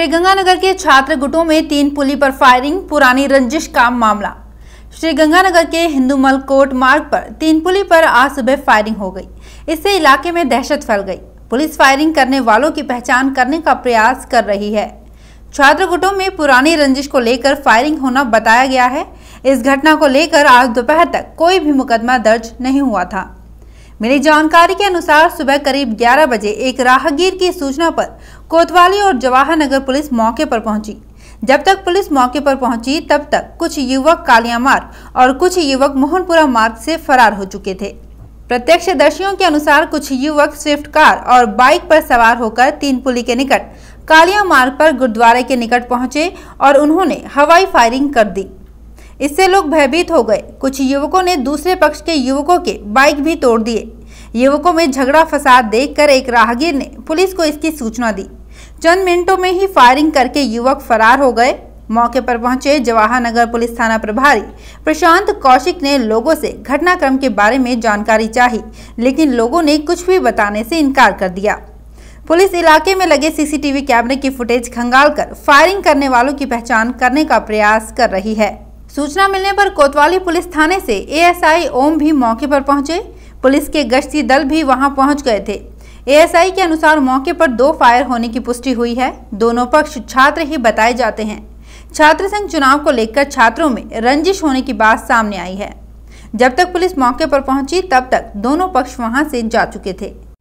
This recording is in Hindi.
श्रीगंगानगर के छात्र गुटों में तीन पुली पर फायरिंग पुरानी रंजिश का मामला श्रीगंगानगर के हिंदूमल कोट मार्ग पर तीन पुली पर आज सुबह फायरिंग हो गई इससे इलाके में दहशत फैल गई पुलिस फायरिंग करने वालों की पहचान करने का प्रयास कर रही है छात्र गुटों में पुरानी रंजिश को लेकर फायरिंग होना बताया गया है इस घटना को लेकर आज दोपहर तक कोई भी मुकदमा दर्ज नहीं हुआ था मिली जानकारी के अनुसार सुबह करीब 11 बजे एक राहगीर की सूचना पर कोतवाली और जवाहर नगर पुलिस मौके पर पहुंची जब तक पुलिस मौके पर पहुंची तब तक कुछ युवक कालिया मार्ग और कुछ युवक मोहनपुरा मार्ग से फरार हो चुके थे प्रत्यक्षदर्शियों के अनुसार कुछ युवक स्विफ्ट कार और बाइक पर सवार होकर तीन पुली के निकट कालिया मार्ग पर गुरुद्वारे के निकट पहुंचे और उन्होंने हवाई फायरिंग कर दी इससे लोग भयभीत हो गए कुछ युवकों ने दूसरे पक्ष के युवकों के बाइक भी तोड़ दिए युवकों में झगड़ा फसाद देखकर एक राहगीर ने पुलिस को इसकी सूचना दी चंद मिनटों में ही फायरिंग करके युवक फरार हो गए मौके पर पहुंचे जवाहर नगर पुलिस थाना प्रभारी प्रशांत कौशिक ने लोगों से घटनाक्रम के बारे में जानकारी चाही लेकिन लोगों ने कुछ भी बताने से इनकार कर दिया पुलिस इलाके में लगे सीसीटीवी कैमरे की फुटेज खंगाल कर फायरिंग करने वालों की पहचान करने का प्रयास कर रही है सूचना मिलने पर कोतवाली पुलिस थाने से एएसआई ओम भी मौके पर पहुंचे पुलिस के गश्ती दल भी वहां पहुंच गए थे एएसआई के अनुसार मौके पर दो फायर होने की पुष्टि हुई है दोनों पक्ष छात्र ही बताए जाते हैं छात्र संघ चुनाव को लेकर छात्रों में रंजिश होने की बात सामने आई है जब तक पुलिस मौके पर पहुंची तब तक दोनों पक्ष वहां से जा चुके थे